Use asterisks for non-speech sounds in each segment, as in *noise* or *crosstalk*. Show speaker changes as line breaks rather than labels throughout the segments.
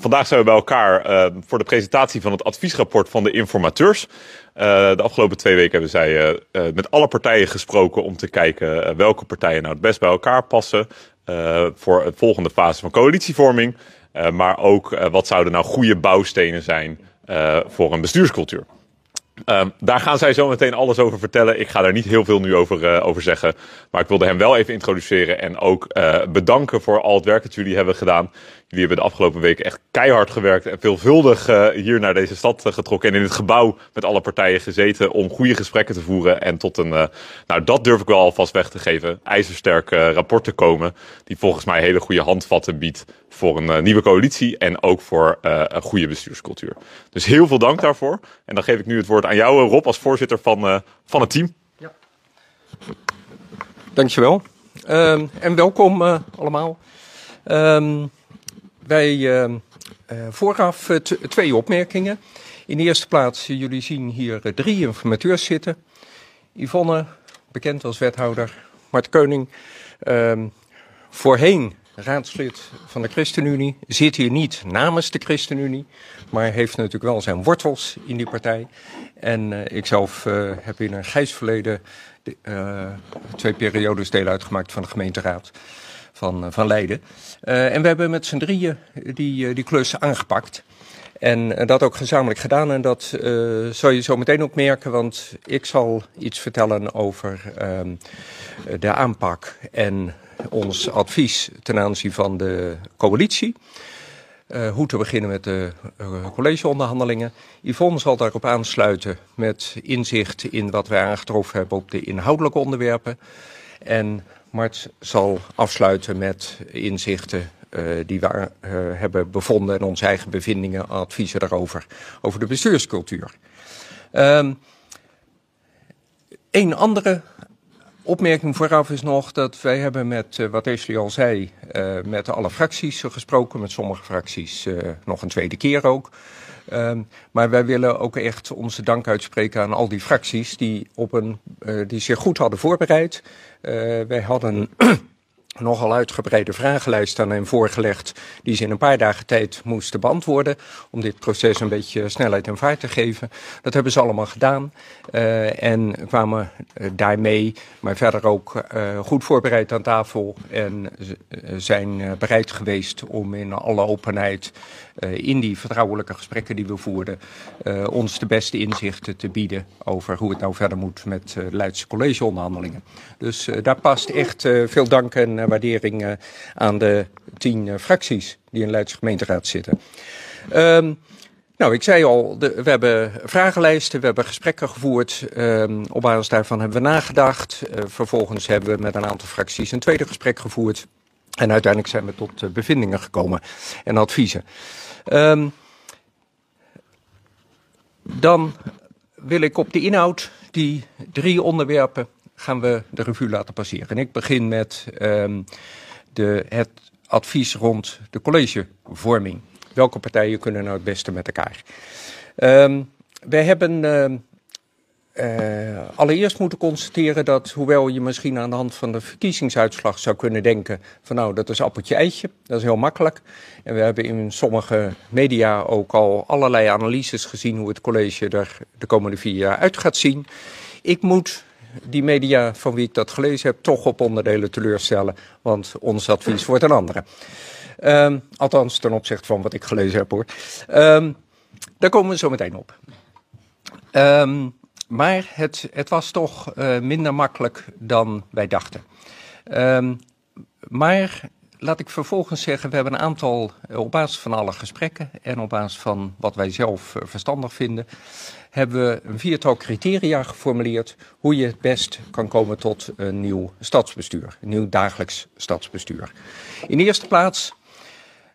Vandaag zijn we bij elkaar eh, voor de presentatie van het adviesrapport van de informateurs. Eh, de afgelopen twee weken hebben zij eh, met alle partijen gesproken om te kijken welke partijen nou het best bij elkaar passen voor de volgende fase van coalitievorming. maar ook wat zouden nou goede bouwstenen zijn voor een bestuurscultuur. Ehm, daar gaan zij zo meteen alles over vertellen. Ik ga daar niet heel veel nu over, over zeggen. Maar ik wilde hem wel even introduceren en ook bedanken voor al het werk dat jullie hebben gedaan. Die hebben de afgelopen weken echt keihard gewerkt en veelvuldig eh, hier naar deze stad eh, getrokken en in het gebouw met alle partijen gezeten om goede gesprekken te voeren en tot een, eh, nou dat durf ik wel alvast weg te geven, ijzersterk rapport te komen die volgens mij hele goede handvatten biedt voor een nieuwe coalitie en ook voor een goede bestuurscultuur. Dus heel veel dank daarvoor en dan geef ik nu het woord aan jou Rob als voorzitter van, van het team. Ja. Dankjewel.
Um, en welkom allemaal. Ehm, wij ehm, eh, vooraf eh, twee opmerkingen. In de eerste plaats, eh, jullie zien hier drie informateurs zitten. Yvonne, bekend als wethouder, Mart Keuning, ehm, voorheen raadslid van de ChristenUnie, zit hier niet namens de ChristenUnie, maar heeft natuurlijk wel zijn wortels in die partij. En uh, ikzelf heb in een grijs verleden twee periodes deel uitgemaakt van de gemeenteraad van, eh, van Leiden. Eh, en we hebben met z'n drieën die, eh, die klus aangepakt. En dat ook gezamenlijk gedaan. En dat uh, zal je zo meteen ook merken, want ik zal iets vertellen over ehm, de aanpak en ons advies ten aanzien van de coalitie. hoe te beginnen met de collegeonderhandelingen. Yvonne zal daarop aansluiten met inzicht in wat wij aangetroffen hebben op de inhoudelijke onderwerpen. En Mart zal afsluiten met inzichten eh, die we eh, hebben bevonden en onze eigen bevindingen, adviezen daarover, over de bestuurscultuur. Um, een andere opmerking vooraf is nog dat wij hebben met, eh, wat Ashley al zei, met alle fracties gesproken, met sommige fracties nog een tweede keer ook. Ehm, maar wij willen ook echt onze dank uitspreken aan al die fracties die, op een, die zich goed hadden voorbereid eh, wij hadden nogal uitgebreide vragenlijst aan hen voorgelegd, die ze in een paar dagen tijd moesten beantwoorden, om dit proces een beetje snelheid en vaart te geven. Dat hebben ze allemaal gedaan eh, en kwamen eh, daarmee, maar verder ook eh, goed voorbereid aan tafel en zijn bereid geweest om in alle openheid in die vertrouwelijke gesprekken die we voerden, ons de beste inzichten te bieden over hoe het nou verder moet met Leidse collegeonderhandelingen. Dus daar past echt veel dank en waardering eh, aan de tien eh, fracties die in Leidse gemeenteraad zitten. Ehm, nou, ik zei al, we hebben vragenlijsten, we hebben gesprekken gevoerd. Ehm, op basis daarvan hebben we nagedacht. Eh, vervolgens hebben we met een aantal fracties een tweede gesprek gevoerd. En uiteindelijk zijn we tot bevindingen gekomen en adviezen. Ehm, dan wil ik op de inhoud die drie onderwerpen gaan we de revue laten passeren. En ik begin met ehm, de, het advies rond de collegevorming. Welke partijen kunnen nou het beste met elkaar? Ehm, we hebben ehm, eh, allereerst moeten constateren dat, hoewel je misschien aan de hand van de verkiezingsuitslag zou kunnen denken: van nou, dat is appeltje-eitje, dat is heel makkelijk. En we hebben in sommige media ook al allerlei analyses gezien hoe het college er de komende vier jaar uit gaat zien. Ik moet die media van wie ik dat gelezen heb toch op onderdelen teleurstellen. Want ons advies wordt een andere. Ehm, althans, ten opzichte van wat ik gelezen heb hoor. Ehm, daar komen we zo meteen op. Ehm, maar het, het, was toch eh, minder makkelijk dan wij dachten. maar laat ik vervolgens zeggen, we hebben een aantal, eh, op basis van alle gesprekken en op basis van wat wij zelf eh, verstandig vinden, hebben we een viertal criteria geformuleerd hoe je het best kan komen tot een nieuw stadsbestuur, een nieuw dagelijks stadsbestuur. In de eerste plaats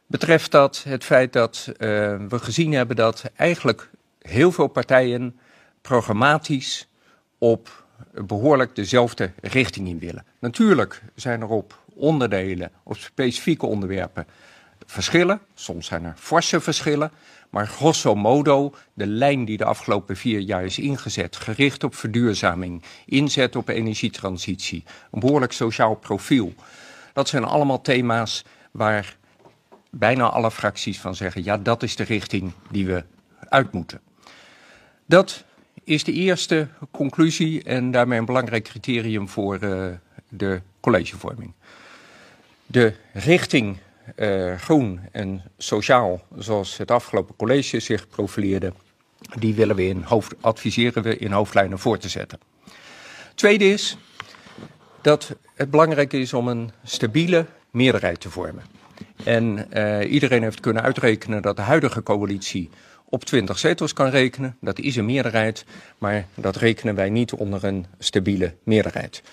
betreft dat het feit dat eh, we gezien hebben dat eigenlijk heel veel partijen programmatisch op behoorlijk dezelfde richting in willen. Natuurlijk zijn er op onderdelen, op specifieke onderwerpen verschillen. Soms zijn er forse verschillen. Maar grosso modo, de lijn die de afgelopen vier jaar is ingezet, gericht op verduurzaming, inzet op energietransitie, een behoorlijk sociaal profiel. Dat zijn allemaal thema's waar bijna alle fracties van zeggen: ja, dat is de richting die we uit moeten. Dat is de eerste conclusie en daarmee een belangrijk criterium voor eh, de collegevorming de richting eh, groen en sociaal, zoals het afgelopen college zich profileerde, die willen we in hoofd, adviseren we in hoofdlijnen voor te zetten. Tweede is dat het belangrijk is om een stabiele meerderheid te vormen. En eh, iedereen heeft kunnen uitrekenen dat de huidige coalitie op 20 zetels kan rekenen. Dat is een meerderheid, maar dat rekenen wij niet onder een stabiele meerderheid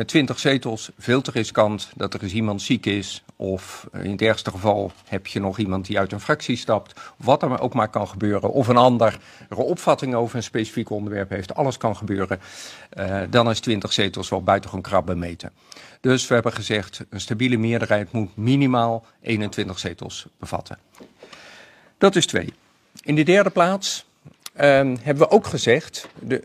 met 20 zetels veel te riskant dat er eens iemand ziek is. Of in het ergste geval heb je nog iemand die uit een fractie stapt. Wat er ook maar kan gebeuren. Of een ander een opvatting over een specifiek onderwerp heeft. Alles kan gebeuren. Eh, dan is 20 zetels wel buitengewoon krap bemeten. Dus we hebben gezegd, een stabiele meerderheid moet minimaal 21 zetels bevatten. Dat is twee. In de derde plaats Ehm, hebben we ook gezegd, de,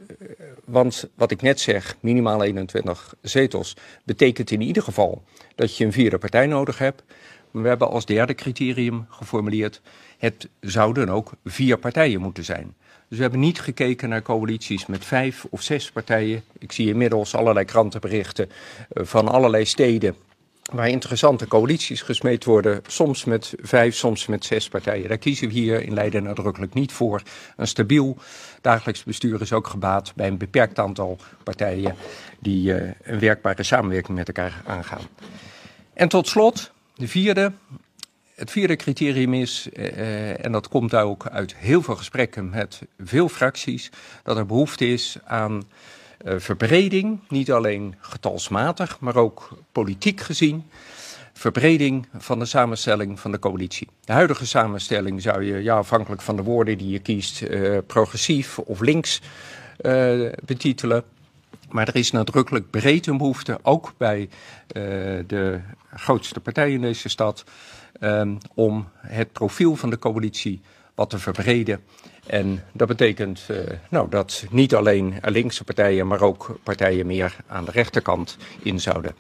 want wat ik net zeg, minimaal 21 zetels, betekent in ieder geval dat je een vierde partij nodig hebt. Maar we hebben als derde criterium geformuleerd, het zouden ook vier partijen moeten zijn. Dus we hebben niet gekeken naar coalities met vijf of zes partijen. Ik zie inmiddels allerlei krantenberichten eh, van allerlei steden waar interessante coalities gesmeed worden, soms met vijf, soms met zes partijen. Daar kiezen we hier in Leiden nadrukkelijk niet voor. Een stabiel dagelijks bestuur is ook gebaat bij een beperkt aantal partijen die eh, een werkbare samenwerking met elkaar aangaan. En tot slot, de vierde. Het vierde criterium is, eh, eh, en dat komt ook uit heel veel gesprekken met veel fracties, dat er behoefte is aan eh, verbreding, niet alleen getalsmatig, maar ook politiek gezien. Verbreding van de samenstelling van de coalitie. De huidige samenstelling zou je, ja, afhankelijk van de woorden die je kiest, eh, progressief of links eh, betitelen. Maar er is nadrukkelijk breed een behoefte, ook bij de grootste partij in deze stad, ehm, om het profiel van de coalitie wat te verbreden. En dat betekent eh, nou, dat niet alleen linkse partijen, maar ook partijen meer aan de rechterkant in zouden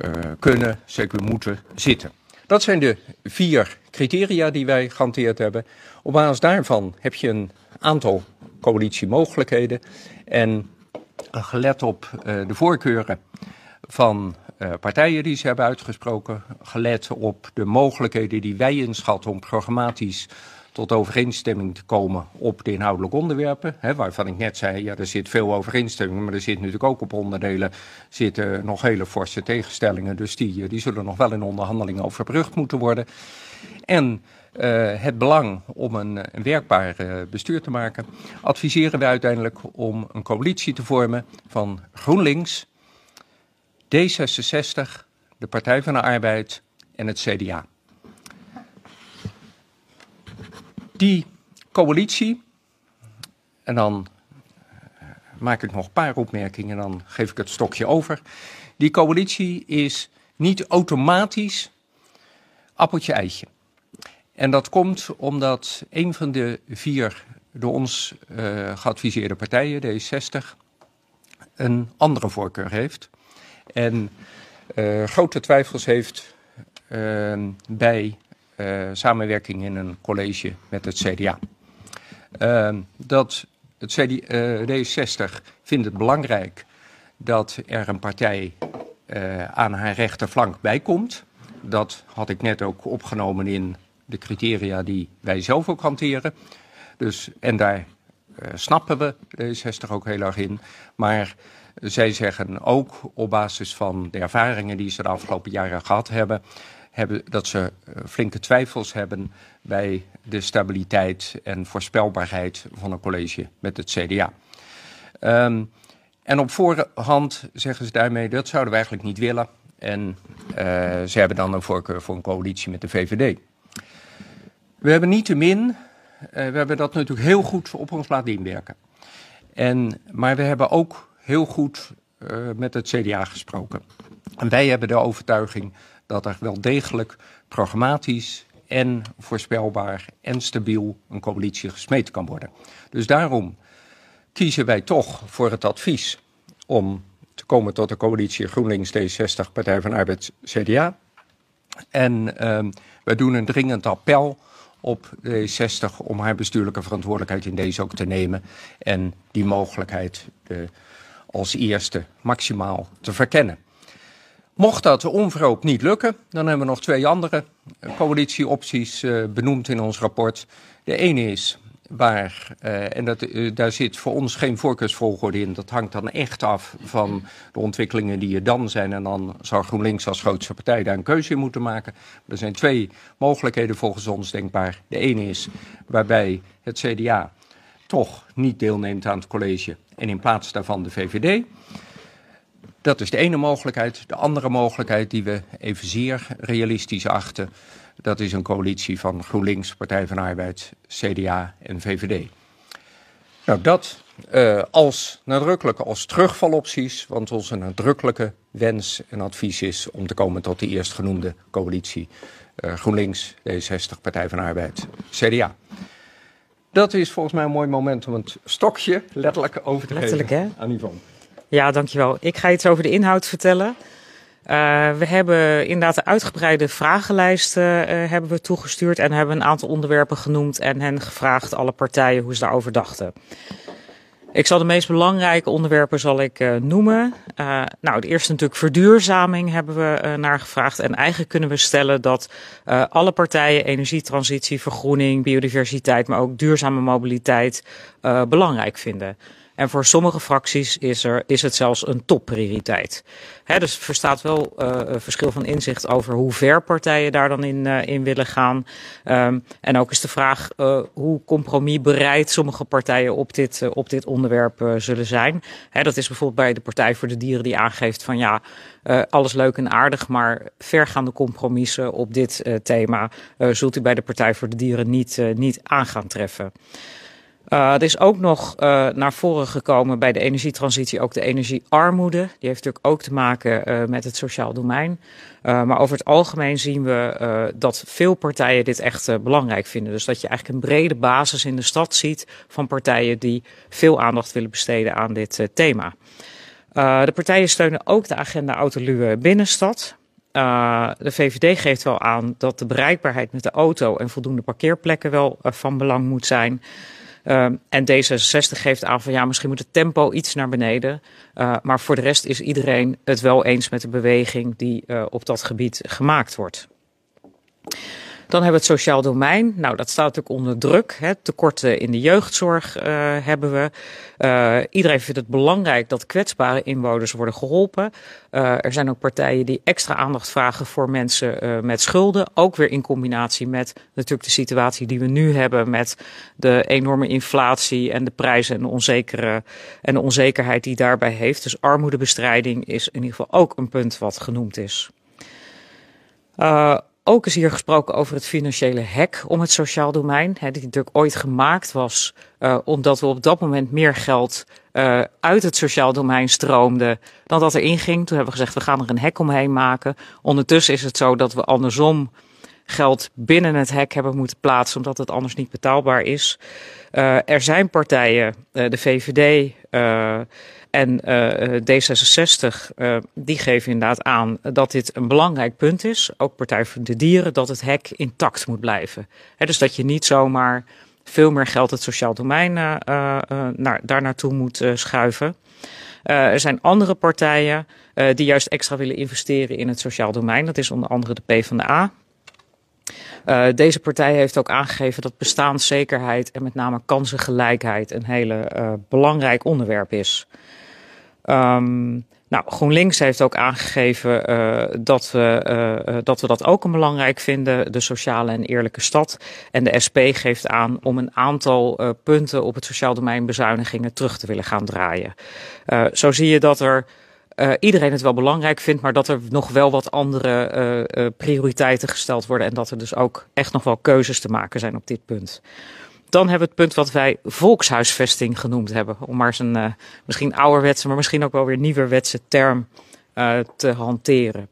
eh, kunnen, zeker moeten zitten. Dat zijn de vier criteria die wij gehanteerd hebben. Op basis daarvan heb je een aantal coalitiemogelijkheden. En gelet op eh, de voorkeuren van partijen die ze hebben uitgesproken, gelet op de mogelijkheden die wij inschatten om programmatisch tot overeenstemming te komen op de inhoudelijke onderwerpen. Hè, waarvan ik net zei, ja, er zit veel overeenstemming, maar er zit natuurlijk ook op onderdelen zitten nog hele forse tegenstellingen. Dus die, eh, die zullen nog wel in onderhandelingen overbrugd moeten worden. En uh, het belang om een, een werkbaar eh, bestuur te maken, adviseren we uiteindelijk om een coalitie te vormen van GroenLinks, D66, de Partij van de Arbeid en het CDA. die coalitie, en dan eh, maak ik nog een paar opmerkingen en dan geef ik het stokje over. Die coalitie is niet automatisch appeltje-eitje. En dat komt omdat een van de vier door ons eh, geadviseerde partijen, D60, een andere voorkeur heeft. En eh, grote twijfels heeft bij eh, samenwerking in een college met het CDA. Ehm, dat het CD, eh, D60 vindt het belangrijk dat er een partij eh, aan haar rechterflank bijkomt. Dat had ik net ook opgenomen in de criteria die wij zelf ook hanteren. Dus, en daar snappen we D60 ook heel erg in. Maar zij zeggen ook op basis van de ervaringen die ze de afgelopen jaren gehad hebben hebben, dat ze eh, flinke twijfels hebben bij de stabiliteit en voorspelbaarheid van een college met het CDA. Ehm, en op voorhand zeggen ze daarmee dat zouden we eigenlijk niet willen. En eh, ze hebben dan een voorkeur voor een coalitie met de VVD. We hebben niet te min, eh, we hebben dat natuurlijk heel goed op ons laten inwerken. En, maar we hebben ook heel goed met het CDA gesproken. En wij hebben de overtuiging dat er wel degelijk programmatisch en voorspelbaar en stabiel een coalitie gesmeed kan worden. Dus daarom kiezen wij toch voor het advies om te komen tot de coalitie GroenLinks D60 Partij van Arbeid CDA. En uh, we doen een dringend appel op D60 om haar bestuurlijke verantwoordelijkheid in deze ook te nemen en die mogelijkheid eh, als eerste maximaal te verkennen. Mocht dat onverhoopt niet lukken, dan hebben we nog twee andere eh, coalitieopties eh, benoemd in ons rapport. De ene is waar, eh, en dat, daar zit voor ons geen voorkeursvolgorde in, dat hangt dan echt af van de ontwikkelingen die er dan zijn. En dan zou GroenLinks als grootste partij daar een keuze in moeten maken. Er zijn twee mogelijkheden volgens ons denkbaar. De ene is waarbij het CDA toch niet deelneemt aan het college en in plaats daarvan de VVD. Dat is de ene mogelijkheid. De andere mogelijkheid die we even zeer realistisch achten... dat is een coalitie van GroenLinks, Partij van Arbeid, CDA en VVD. Nou, dat eh, als nadrukkelijke, als terugvalopties, want onze nadrukkelijke wens en advies is om te komen tot de eerstgenoemde coalitie eh, GroenLinks, D66, Partij van Arbeid, CDA.
Dat is volgens mij een mooi moment om het stokje letterlijk over te letterlijk, geven hè? aan Yvonne. Ja, dankjewel. Ik ga iets over de inhoud vertellen. Eh, we hebben inderdaad een uitgebreide vragenlijsten eh, hebben we toegestuurd en hebben een aantal onderwerpen genoemd en hen gevraagd, alle partijen, hoe ze daarover dachten. Ik zal de meest belangrijke onderwerpen zal ik, eh, noemen. nou, de eerste natuurlijk verduurzaming hebben we naar gevraagd. En eigenlijk kunnen we stellen dat alle partijen energietransitie, vergroening, biodiversiteit, maar ook duurzame mobiliteit belangrijk vinden. En voor sommige fracties is, er, is het zelfs een topprioriteit. Hè, dus er staat wel uh, verschil van inzicht over hoe ver partijen daar dan in, eh, in willen gaan. Um, en ook is de vraag uh, hoe compromisbereid sommige partijen op dit, op dit onderwerp zullen zijn. Hè, dat is bijvoorbeeld bij de Partij voor de Dieren die aangeeft van ja, alles leuk en aardig, maar vergaande compromissen op dit thema zult u bij de Partij voor de Dieren niet, niet aan gaan treffen. Uh, er is ook nog uh, naar voren gekomen bij de energietransitie ook de energiearmoede. Die heeft natuurlijk ook te maken uh, met het sociaal domein. maar over het algemeen zien we dat veel partijen dit echt belangrijk vinden. Dus dat je eigenlijk een brede basis in de stad ziet van partijen die veel aandacht willen besteden aan dit thema. de partijen steunen ook de agenda Autoluwe Binnenstad. Uh, de VVD geeft wel aan dat de bereikbaarheid met de auto en voldoende parkeerplekken wel van belang moet zijn. Ehm, en D66 geeft aan van ja, misschien moet het tempo iets naar beneden. Eh, maar voor de rest is iedereen het wel eens met de beweging die eh, op dat gebied gemaakt wordt. Dan hebben we het sociaal domein. Nou, dat staat natuurlijk onder druk. Hè. Tekorten in de jeugdzorg eh, hebben we. Eh, iedereen vindt het belangrijk dat kwetsbare inwoners worden geholpen. Eh, er zijn ook partijen die extra aandacht vragen voor mensen met schulden. Ook weer in combinatie met natuurlijk de situatie die we nu hebben met de enorme inflatie en de prijzen en de, onzekere, en de onzekerheid die daarbij heeft. Dus armoedebestrijding is in ieder geval ook een punt wat genoemd is ook is hier gesproken over het financiële hek om het sociaal domein. Hè, die natuurlijk ooit gemaakt was eh, omdat we op dat moment meer geld eh, uit het sociaal domein stroomde dan dat er inging. Toen hebben we gezegd we gaan er een hek omheen maken. Ondertussen is het zo dat we andersom geld binnen het hek hebben moeten plaatsen omdat het anders niet betaalbaar is. Eh, er zijn partijen, de VVD. En uh, D66, uh, die geven inderdaad aan dat dit een belangrijk punt is, ook Partij voor de Dieren, dat het hek intact moet blijven. dus dat je niet zomaar veel meer geld het sociaal domein uh, naar, daar naartoe moet schuiven. er zijn andere partijen die juist extra willen investeren in het sociaal domein. Dat is onder andere de PvdA. Uh, deze partij heeft ook aangegeven dat bestaanszekerheid en met name kansengelijkheid een hele uh, belangrijk onderwerp is. Ehm, nou, GroenLinks heeft ook aangegeven eh, dat, we, eh, eh, dat we dat ook een belangrijk vinden, de sociale en eerlijke stad. En de SP geeft aan om een aantal punten op het sociaal domein bezuinigingen terug te willen gaan draaien. zo zie je dat er iedereen het wel belangrijk vindt, maar dat er nog wel wat andere prioriteiten gesteld worden. En dat er dus ook echt nog wel keuzes te maken zijn op dit punt dan hebben we het punt wat wij volkshuisvesting genoemd hebben. Om maar eens een eh, misschien ouderwetse, maar misschien ook wel weer nieuwerwetse term eh, te hanteren.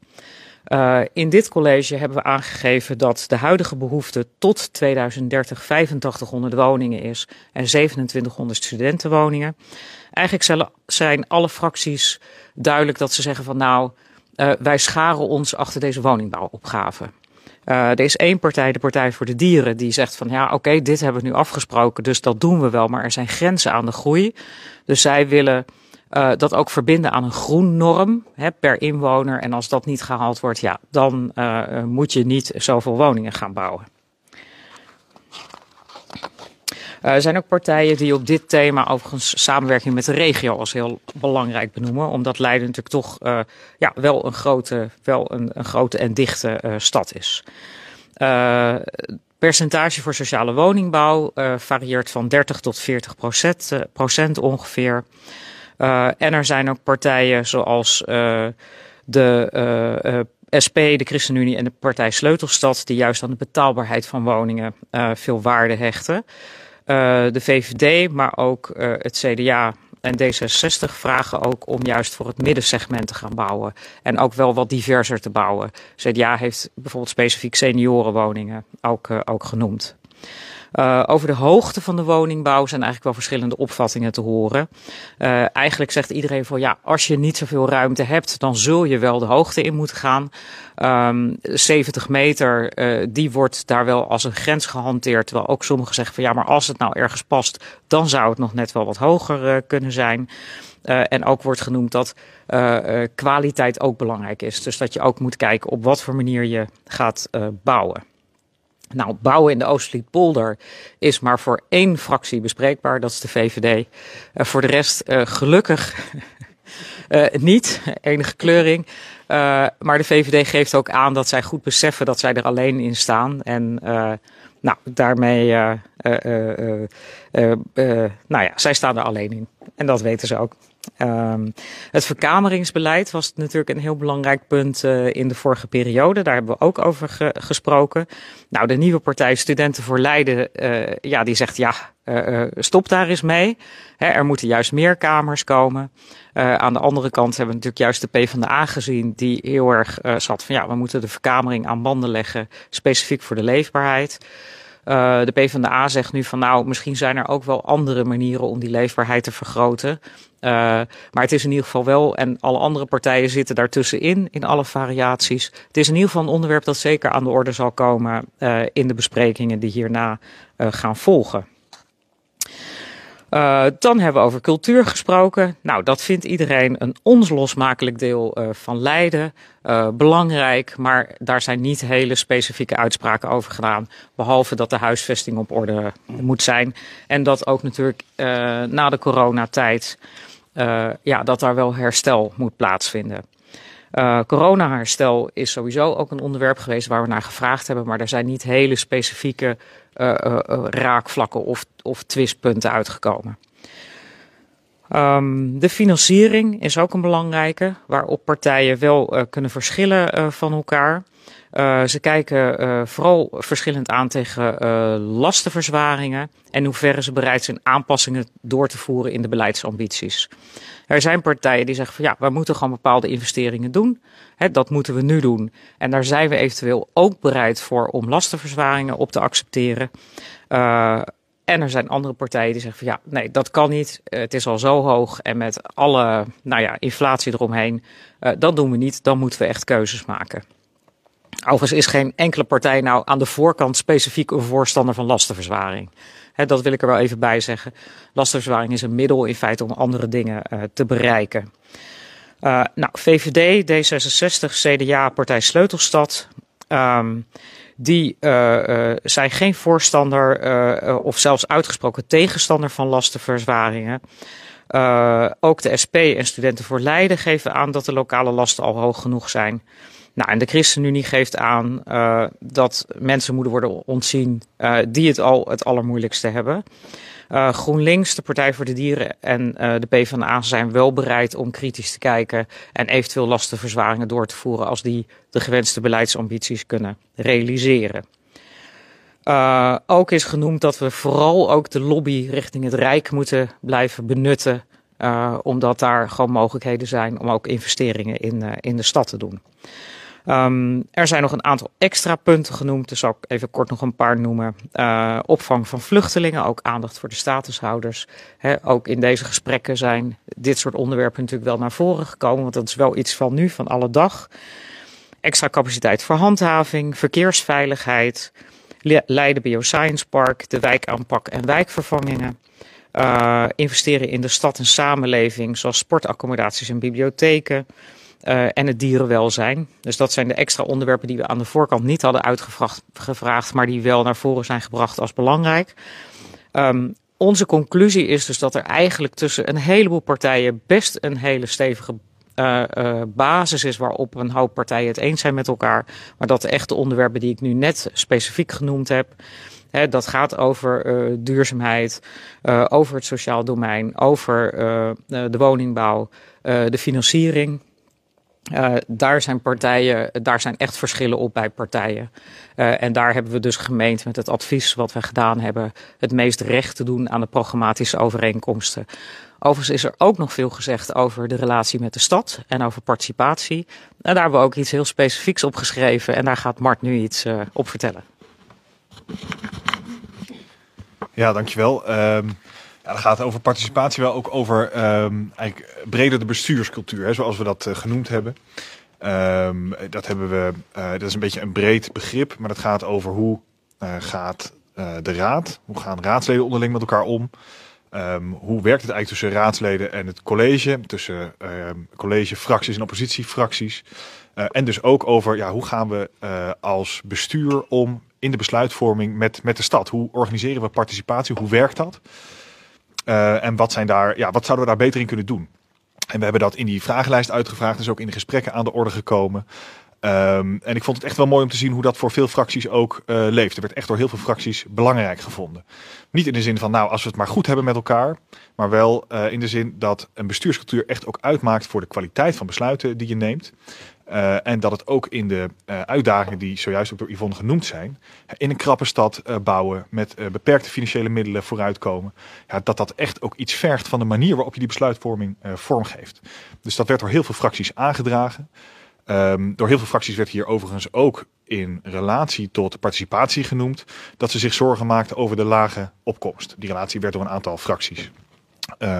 Eh, in dit college hebben we aangegeven dat de huidige behoefte tot 2030 8500 woningen is en 2700 studentenwoningen. Eigenlijk zijn alle fracties duidelijk dat ze zeggen van nou, wij scharen ons achter deze woningbouwopgave. Eh, er is één partij, de Partij voor de Dieren, die zegt van ja, oké, dit hebben we nu afgesproken, dus dat doen we wel, maar er zijn grenzen aan de groei. Dus zij willen uh, dat ook verbinden aan een groen norm hè, per inwoner. En als dat niet gehaald wordt, ja, dan uh, moet je niet zoveel woningen gaan bouwen. Eh, er zijn ook partijen die op dit thema overigens samenwerking met de regio als heel belangrijk benoemen. Omdat Leiden natuurlijk toch eh, ja, wel, een grote, wel een, een grote en dichte eh, stad is. Uh, percentage voor sociale woningbouw varieert van 30 tot 40 procent, procent ongeveer. en er zijn ook partijen zoals de SP, de ChristenUnie en de partij Sleutelstad, die juist aan de betaalbaarheid van woningen veel waarde hechten. Eh, de VVD, maar ook eh, het CDA en D66 vragen ook om juist voor het middensegment te gaan bouwen. En ook wel wat diverser te bouwen. CDA heeft bijvoorbeeld specifiek seniorenwoningen ook, eh, ook genoemd. over de hoogte van de woningbouw zijn eigenlijk wel verschillende opvattingen te horen. eigenlijk zegt iedereen van ja, als je niet zoveel ruimte hebt, dan zul je wel de hoogte in moeten gaan. 70 ehm, meter, eh, die wordt daar wel als een grens gehanteerd. Terwijl ook sommigen zeggen van ja, maar als het nou ergens past, dan zou het nog net wel wat hoger eh, kunnen zijn. Eh, en ook wordt genoemd dat kwaliteit ook belangrijk is. Dus dat je ook moet kijken op wat voor manier je gaat bouwen. Nou, bouwen in de Polder is maar voor één fractie bespreekbaar, dat is de VVD. voor de rest gelukkig *laughs* niet, enige kleuring. Eh, maar de VVD geeft ook aan dat zij goed beseffen dat zij er alleen in staan. En eh, nou, daarmee, eh, nou ja, zij staan er alleen in. En dat weten ze ook. Ehm, het verkameringsbeleid was natuurlijk een heel belangrijk punt eh, in de vorige periode. Daar hebben we ook over gesproken. Nou, de nieuwe partij Studenten voor Leiden, eh, ja, die zegt ja, eh, stop daar eens mee. Hè, er moeten juist meer kamers komen. aan de andere kant hebben we natuurlijk juist de PvdA gezien, die heel erg zat van ja, we moeten de verkamering aan banden leggen, specifiek voor de leefbaarheid. Eh, van de PvdA zegt nu van nou, misschien zijn er ook wel andere manieren om die leefbaarheid te vergroten. Eh, maar het is in ieder geval wel, en alle andere partijen zitten daartussenin, in alle variaties. Het is in ieder geval een onderwerp dat zeker aan de orde zal komen eh, in de besprekingen die hierna gaan volgen. Eh, dan hebben we over cultuur gesproken. Nou, dat vindt iedereen een onlosmakelijk deel eh, van Leiden. Eh, belangrijk, maar daar zijn niet hele specifieke uitspraken over gedaan. Behalve dat de huisvesting op orde moet zijn. En dat ook natuurlijk na de coronatijd, ja, dat daar wel herstel moet plaatsvinden. Eh, Corona herstel is sowieso ook een onderwerp geweest waar we naar gevraagd hebben, maar er zijn niet hele specifieke eh, eh, raakvlakken of, of twistpunten uitgekomen. Ehm, de financiering is ook een belangrijke, waarop partijen wel kunnen verschillen van elkaar. Eh, ze kijken eh, vooral verschillend aan tegen eh, lastenverzwaringen en in hoeverre ze bereid zijn aanpassingen door te voeren in de beleidsambities. Er zijn partijen die zeggen van ja, we moeten gewoon bepaalde investeringen doen. Hè, dat moeten we nu doen. En daar zijn we eventueel ook bereid voor om lastenverzwaringen op te accepteren. en er zijn andere partijen die zeggen van ja, nee, dat kan niet. Het is al zo hoog en met alle nou ja, inflatie eromheen. Uh, dat doen we niet. Dan moeten we echt keuzes maken. Overigens is geen enkele partij nou aan de voorkant specifiek een voorstander van lastenverzwaring. dat wil ik er wel even bij zeggen. Lastenverzwaring is een middel in feite om andere dingen eh, te bereiken. Eh, nou, VVD, D66, CDA, Partij Sleutelstad. Um, die eh, zijn geen voorstander of zelfs uitgesproken tegenstander van lastenverzwaringen. ook de SP en Studenten voor Leiden geven aan dat de lokale lasten al hoog genoeg zijn. Nou, en de ChristenUnie geeft aan eh, dat mensen moeten worden ontzien eh, die het al het allermoeilijkste hebben. Eh, GroenLinks, de Partij voor de Dieren en de PvdA zijn wel bereid om kritisch te kijken en eventueel lastenverzwaringen door te voeren als die de gewenste beleidsambities kunnen realiseren. ook is genoemd dat we vooral ook de lobby richting het Rijk moeten blijven benutten, omdat daar gewoon mogelijkheden zijn om ook investeringen in, in de stad te doen. Ehm, er zijn nog een aantal extra punten genoemd, dus zal ik even kort nog een paar noemen. Eh, opvang van vluchtelingen, ook aandacht voor de statushouders. ook in deze gesprekken zijn dit soort onderwerpen natuurlijk wel naar voren gekomen, want dat is wel iets van nu, van alle dag. Extra capaciteit voor handhaving, verkeersveiligheid, Leiden Bioscience Park, de wijkaanpak en wijkvervangingen. Eh, investeren in de stad en samenleving, zoals sportaccommodaties en bibliotheken. Eh, en het dierenwelzijn. Dus dat zijn de extra onderwerpen die we aan de voorkant niet hadden uitgevraagd, maar die wel naar voren zijn gebracht als belangrijk. Ehm, onze conclusie is dus dat er eigenlijk tussen een heleboel partijen best een hele stevige eh, eh, basis is waarop een hoop partijen het eens zijn met elkaar. Maar dat de echte onderwerpen die ik nu net specifiek genoemd heb, dat gaat over duurzaamheid, over het sociaal domein, over de woningbouw, de financiering. Uh, daar zijn partijen, daar zijn echt verschillen op bij partijen. Uh, en daar hebben we dus gemeend met het advies wat we gedaan hebben, het meest recht te doen aan de programmatische overeenkomsten. Overigens is er ook nog veel gezegd over de relatie met de stad en over participatie. En daar hebben we ook iets heel specifieks op geschreven en daar gaat Mart nu iets eh, op vertellen.
Ja, dankjewel. Um... Ja, dat gaat over participatie wel ook over ehm, eigenlijk breder de bestuurscultuur, hè, zoals we dat eh, genoemd hebben. Ehm, dat hebben we, eh, dat is een beetje een breed begrip, maar dat gaat over hoe eh, gaat de raad, hoe gaan raadsleden onderling met elkaar om. Ehm, hoe werkt het eigenlijk tussen raadsleden en het college, tussen collegefracties en oppositiefracties. en dus ook over ja, hoe gaan we als bestuur om in de besluitvorming met, met de stad. Hoe organiseren we participatie, hoe werkt dat? Eh, en wat, zijn daar, ja, wat zouden we daar beter in kunnen doen? En we hebben dat in die vragenlijst uitgevraagd. is dus ook in de gesprekken aan de orde gekomen. Ehm, en ik vond het echt wel mooi om te zien hoe dat voor veel fracties ook eh, leeft. Er werd echt door heel veel fracties belangrijk gevonden. Niet in de zin van, nou, als we het maar goed hebben met elkaar. Maar wel eh, in de zin dat een bestuurscultuur echt ook uitmaakt voor de kwaliteit van besluiten die je neemt. Eh, en dat het ook in de eh, uitdagingen die zojuist ook door Yvonne genoemd zijn, in een krappe stad eh, bouwen, met beperkte financiële middelen vooruitkomen, ja, dat dat echt ook iets vergt van de manier waarop je die besluitvorming vormgeeft. Dus dat werd door heel veel fracties aangedragen. Ehm, door heel veel fracties werd hier overigens ook in relatie tot participatie genoemd, dat ze zich zorgen maakten over de lage opkomst. Die relatie werd door een aantal fracties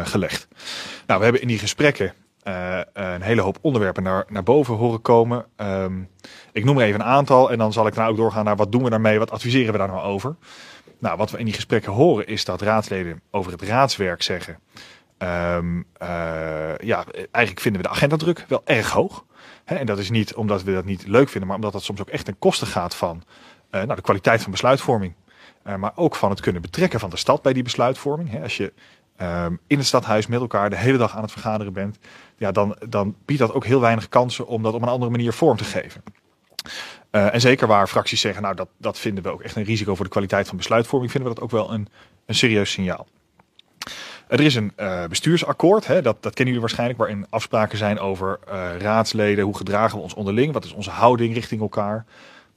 gelegd. Nou, we hebben in die gesprekken eh, een hele hoop onderwerpen naar, naar boven horen komen. Ehm, ik noem er even een aantal en dan zal ik nou ook doorgaan naar wat doen we daarmee, wat adviseren we daar nou over. Nou, wat we in die gesprekken horen is dat raadsleden over het raadswerk zeggen. Ehm, eh, ja, eigenlijk vinden we de agendadruk wel erg hoog. en dat is niet omdat we dat niet leuk vinden, maar omdat dat soms ook echt ten koste gaat van eh, nou, de kwaliteit van besluitvorming. maar ook van het kunnen betrekken van de stad bij die besluitvorming. als je Ehm, in het stadhuis met elkaar de hele dag aan het vergaderen bent, ja, dan, dan biedt dat ook heel weinig kansen om dat op een andere manier vorm te geven. Eh, en zeker waar fracties zeggen, nou dat, dat vinden we ook echt een risico voor de kwaliteit van besluitvorming, vinden we dat ook wel een, een serieus signaal. Er is een eh, bestuursakkoord, hè, dat, dat kennen jullie waarschijnlijk, waarin afspraken zijn over eh, raadsleden, hoe gedragen we ons onderling, wat is onze houding richting elkaar.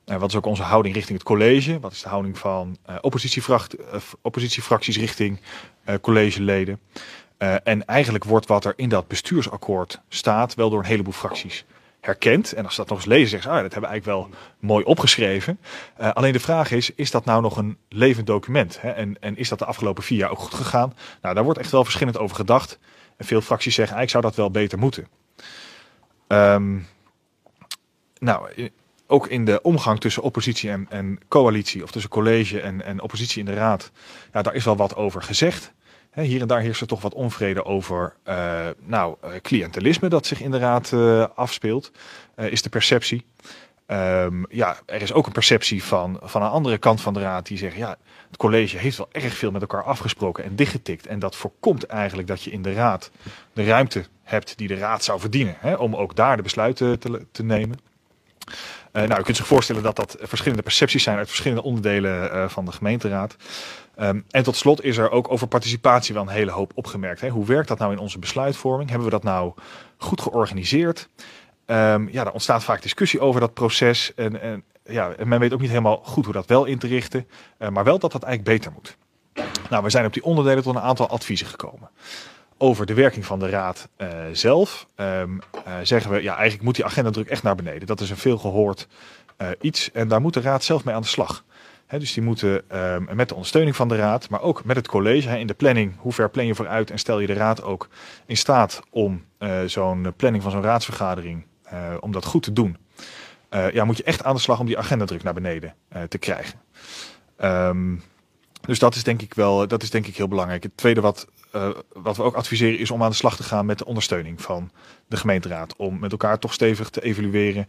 Eh, wat is ook onze houding richting het college? Wat is de houding van eh, eh, oppositiefracties richting collegeleden? en eigenlijk wordt wat er in dat bestuursakkoord staat wel door een heleboel fracties herkend. En als ze dat nog eens lezen, zeggen ze, ah, dat hebben we eigenlijk wel mooi opgeschreven. alleen de vraag is, is dat nou nog een levend document? Hè? En, en is dat de afgelopen vier jaar ook goed gegaan? Nou, daar wordt echt wel verschillend over gedacht. En veel fracties zeggen, eigenlijk zou dat wel beter moeten. Ehm, nou, ook in de omgang tussen oppositie en, en coalitie, of tussen college en, en oppositie in de raad, ja, daar is wel wat over gezegd. hier en daar heerst er toch wat onvrede over uh, nou, eh, cliëntelisme dat zich in de raad eh, afspeelt, is de perceptie. Ehm, ja, er is ook een perceptie van, van een andere kant van de raad die zegt, ja, het college heeft wel erg veel met elkaar afgesproken en dichtgetikt. En dat voorkomt eigenlijk dat je in de raad de ruimte hebt die de raad zou verdienen, om ook daar de besluiten te, te nemen. Eh, nou, je kunt zich voorstellen dat dat verschillende percepties zijn uit verschillende onderdelen eh, van de gemeenteraad. Ehm, en tot slot is er ook over participatie wel een hele hoop opgemerkt. Hè? Hoe werkt dat nou in onze besluitvorming? Hebben we dat nou goed georganiseerd? Ehm, ja, er ontstaat vaak discussie over dat proces. En, en ja, men weet ook niet helemaal goed hoe dat wel in te richten. Eh, maar wel dat dat eigenlijk beter moet. Nou, we zijn op die onderdelen tot een aantal adviezen gekomen over de werking van de raad eh, zelf. Ehm, eh, zeggen we, ja, eigenlijk moet die agendadruk echt naar beneden. Dat is een veelgehoord uh, iets. En daar moet de raad zelf mee aan de slag. dus die moeten ehm, met de ondersteuning van de raad, maar ook met het college in de planning. Hoe ver plan je vooruit en stel je de raad ook in staat om zo'n planning van zo'n raadsvergadering, om dat goed te doen. ja, moet je echt aan de slag om die agendadruk naar beneden te krijgen. Ehm, dus dat is denk ik wel, dat is denk ik heel belangrijk. Het tweede wat eh, wat we ook adviseren is om aan de slag te gaan met de ondersteuning van de gemeenteraad. Om met elkaar toch stevig te evalueren.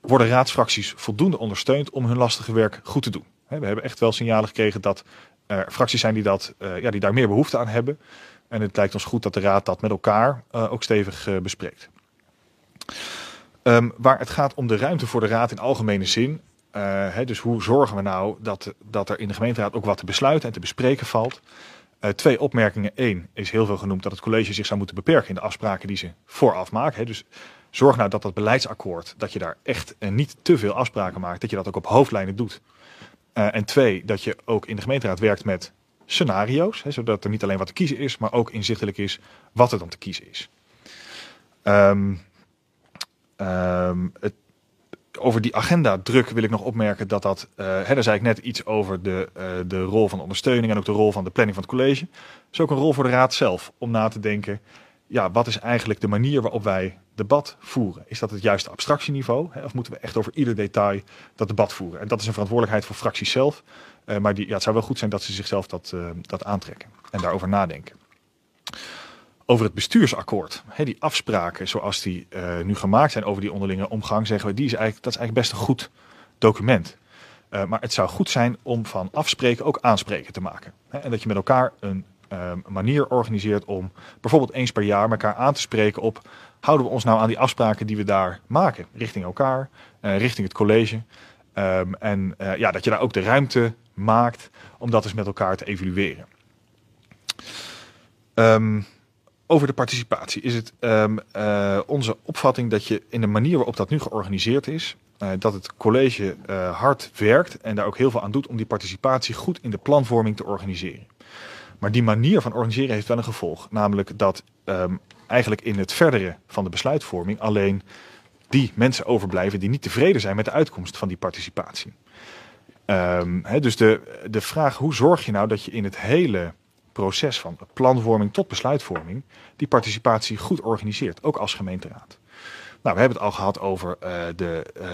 Worden raadsfracties voldoende ondersteund om hun lastige werk goed te doen? we hebben echt wel signalen gekregen dat er fracties zijn die, dat, eh, ja, die daar meer behoefte aan hebben. En het lijkt ons goed dat de raad dat met elkaar eh, ook stevig bespreekt. Ehm, waar het gaat om de ruimte voor de raad in algemene zin. dus hoe zorgen we nou dat, dat er in de gemeenteraad ook wat te besluiten en te bespreken valt? Eh, twee opmerkingen. Eén is heel veel genoemd dat het college zich zou moeten beperken in de afspraken die ze vooraf maken. Dus zorg nou dat dat beleidsakkoord, dat je daar echt uh, niet te veel afspraken maakt, dat je dat ook op hoofdlijnen doet. Eh, en twee, dat je ook in de gemeenteraad werkt met scenario's, hè, zodat er niet alleen wat te kiezen is, maar ook inzichtelijk is wat er dan te kiezen is. Um, over die agendadruk wil ik nog opmerken dat dat. Eh, hè, daar zei ik net iets over de, eh, de rol van ondersteuning en ook de rol van de planning van het college. Het is ook een rol voor de raad zelf om na te denken. Ja, wat is eigenlijk de manier waarop wij debat voeren? Is dat het juiste abstractieniveau? Hè, of moeten we echt over ieder detail dat debat voeren? En dat is een verantwoordelijkheid voor fracties zelf. Eh, maar die, ja, het zou wel goed zijn dat ze zichzelf dat, dat aantrekken en daarover nadenken over het bestuursakkoord. die afspraken zoals die eh, nu gemaakt zijn over die onderlinge omgang, zeggen we, die is eigenlijk, dat is eigenlijk best een goed document. Eh, maar het zou goed zijn om van afspreken ook aanspreken te maken. en dat je met elkaar een ehm, manier organiseert om bijvoorbeeld eens per jaar elkaar aan te spreken op houden we ons nou aan die afspraken die we daar maken, richting elkaar, eh, richting het college. Ehm, en ja, dat je daar ook de ruimte maakt om dat eens met elkaar te evalueren. Um, over de participatie is het ehm, eh, onze opvatting dat je in de manier waarop dat nu georganiseerd is, eh, dat het college eh, hard werkt en daar ook heel veel aan doet om die participatie goed in de planvorming te organiseren. Maar die manier van organiseren heeft wel een gevolg, namelijk dat ehm, eigenlijk in het verdere van de besluitvorming alleen die mensen overblijven die niet tevreden zijn met de uitkomst van die participatie. Ehm, dus de, de vraag hoe zorg je nou dat je in het hele proces van planvorming tot besluitvorming die participatie goed organiseert, ook als gemeenteraad. Nou, we hebben het al gehad over eh, de, uh,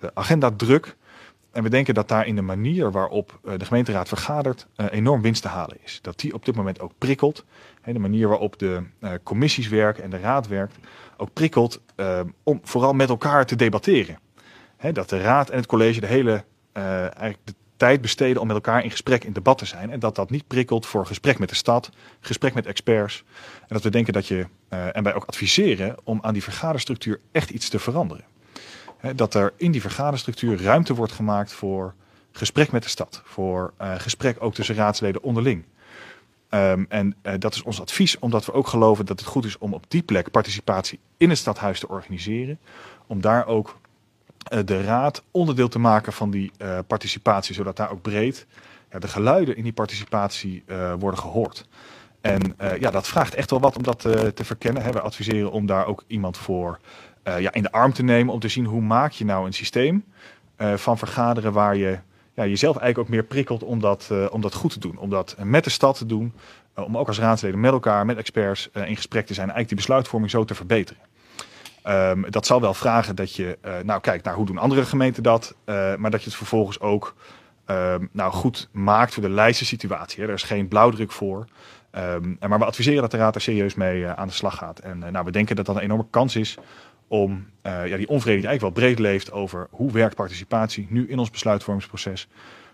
de agendadruk. En we denken dat daar in de manier waarop eh, de gemeenteraad vergadert enorm winst te halen is. Dat die op dit moment ook prikkelt. De manier waarop de commissies werken en de raad werkt, ook prikkelt om vooral met elkaar te debatteren. Dat de raad en het college de hele eigenlijk tijd besteden om met elkaar in gesprek, in debat te zijn. En dat dat niet prikkelt voor gesprek met de stad, gesprek met experts. En dat we denken dat je, eh, en wij ook adviseren om aan die vergaderstructuur echt iets te veranderen. dat er in die vergaderstructuur ruimte wordt gemaakt voor gesprek met de stad, voor eh, gesprek ook tussen raadsleden onderling. Ehm, en eh, dat is ons advies, omdat we ook geloven dat het goed is om op die plek participatie in het stadhuis te organiseren. Om daar ook eh, de raad onderdeel te maken van die eh, participatie, zodat daar ook breed ja, de geluiden in die participatie eh, worden gehoord. En ja, dat vraagt echt wel wat om dat te verkennen. We adviseren om daar ook iemand voor ja, in de arm te nemen. Om te zien hoe maak je nou een systeem van vergaderen waar je ja, jezelf eigenlijk ook meer prikkelt om dat, om dat goed te doen. Om dat met de stad te doen. om ook als raadsleden met elkaar, met experts in gesprek te zijn. Eigenlijk die besluitvorming zo te verbeteren. Ehm, dat zal wel vragen dat je, uh, nou kijk, naar nou, hoe doen andere gemeenten dat? Uh, maar dat je het vervolgens ook ehm, nou, goed maakt voor de lijstensituatie. Er is geen blauwdruk voor. Ehm, maar we adviseren dat de Raad er serieus mee eh, aan de slag gaat. En nou, we denken dat dat een enorme kans is om ja, die onvrede die eigenlijk wel breed leeft over hoe werkt participatie nu in ons besluitvormingsproces.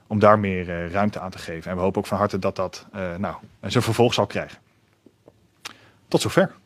Om daar meer ruimte aan te geven. En we hopen ook van harte dat dat nou, zijn vervolg zal krijgen. Tot zover.